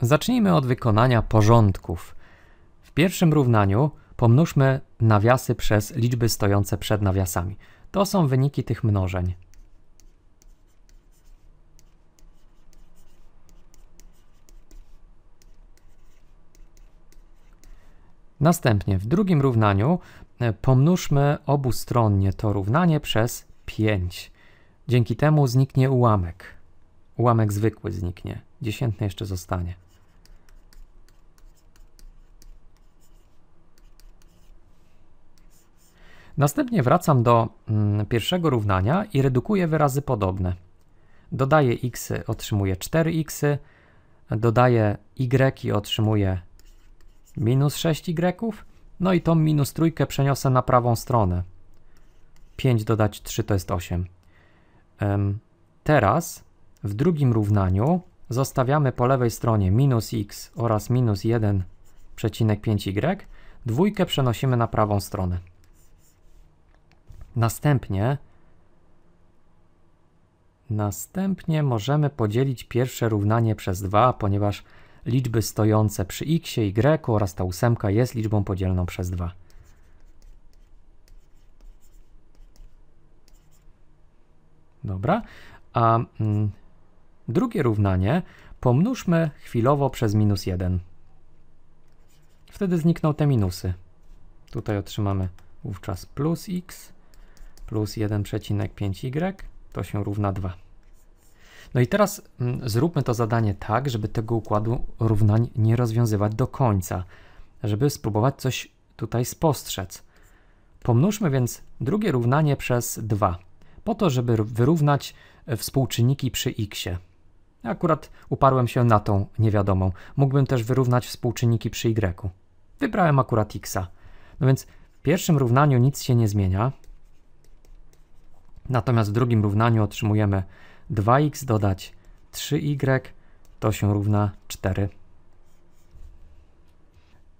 Zacznijmy od wykonania porządków. W pierwszym równaniu pomnóżmy nawiasy przez liczby stojące przed nawiasami. To są wyniki tych mnożeń. Następnie w drugim równaniu e, pomnóżmy obustronnie to równanie przez 5. Dzięki temu zniknie ułamek. Ułamek zwykły zniknie. Dziesiętny jeszcze zostanie. Następnie wracam do mm, pierwszego równania i redukuję wyrazy podobne. Dodaję x, otrzymuję 4x, dodaję y i otrzymuję minus 6y, no i tą minus trójkę przeniosę na prawą stronę. 5 dodać 3 to jest 8. Teraz w drugim równaniu zostawiamy po lewej stronie minus x oraz minus 1,5y, dwójkę przenosimy na prawą stronę. Następnie Następnie możemy podzielić pierwsze równanie przez 2, ponieważ liczby stojące przy x, y oraz ta ósemka jest liczbą podzielną przez 2. Dobra, a mm, drugie równanie pomnóżmy chwilowo przez minus 1. Wtedy znikną te minusy. Tutaj otrzymamy wówczas plus x plus 1,5y to się równa 2. No i teraz mm, zróbmy to zadanie tak, żeby tego układu równań nie rozwiązywać do końca, żeby spróbować coś tutaj spostrzec. Pomnóżmy więc drugie równanie przez 2, po to, żeby wyrównać e, współczynniki przy x. Akurat uparłem się na tą niewiadomą. Mógłbym też wyrównać współczynniki przy y. Wybrałem akurat x. No więc w pierwszym równaniu nic się nie zmienia, Natomiast w drugim równaniu otrzymujemy 2x dodać 3y to się równa 4.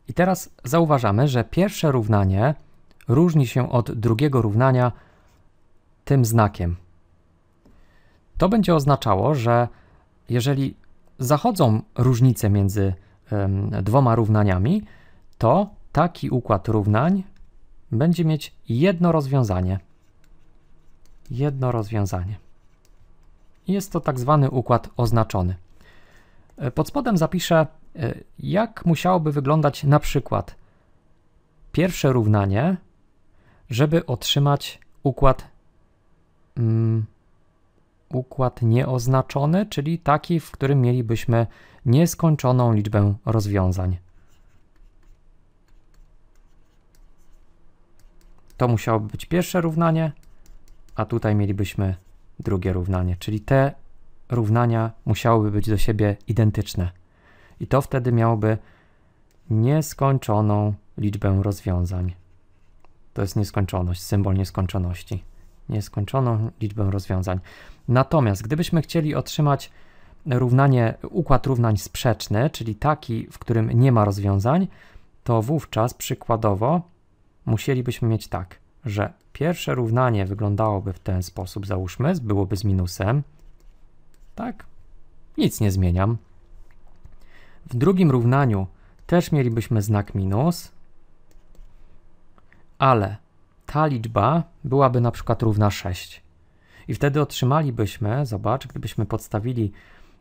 I teraz zauważamy, że pierwsze równanie różni się od drugiego równania tym znakiem. To będzie oznaczało, że jeżeli zachodzą różnice między ym, dwoma równaniami, to taki układ równań będzie mieć jedno rozwiązanie jedno rozwiązanie. Jest to tak zwany układ oznaczony. E, pod spodem zapiszę, e, jak musiałoby wyglądać na przykład pierwsze równanie, żeby otrzymać układ, um, układ nieoznaczony, czyli taki, w którym mielibyśmy nieskończoną liczbę rozwiązań. To musiałoby być pierwsze równanie, a tutaj mielibyśmy drugie równanie, czyli te równania musiałyby być do siebie identyczne. I to wtedy miałoby nieskończoną liczbę rozwiązań. To jest nieskończoność, symbol nieskończoności. Nieskończoną liczbę rozwiązań. Natomiast gdybyśmy chcieli otrzymać równanie, układ równań sprzeczny, czyli taki, w którym nie ma rozwiązań, to wówczas przykładowo musielibyśmy mieć tak że pierwsze równanie wyglądałoby w ten sposób, załóżmy, byłoby z minusem, tak? Nic nie zmieniam. W drugim równaniu też mielibyśmy znak minus, ale ta liczba byłaby na przykład równa 6. I wtedy otrzymalibyśmy, zobacz, gdybyśmy podstawili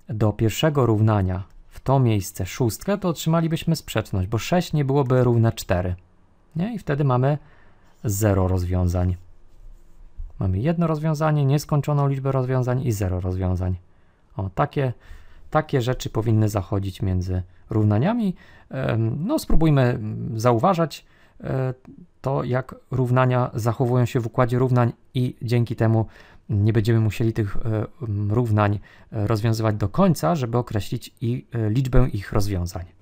do pierwszego równania w to miejsce szóstkę, to otrzymalibyśmy sprzeczność, bo 6 nie byłoby równe 4. Nie? I wtedy mamy zero rozwiązań. Mamy jedno rozwiązanie, nieskończoną liczbę rozwiązań i zero rozwiązań. O, takie, takie rzeczy powinny zachodzić między równaniami. No, spróbujmy zauważać e, to, jak równania zachowują się w układzie równań i dzięki temu nie będziemy musieli tych e, równań e, rozwiązywać do końca, żeby określić i liczbę ich rozwiązań.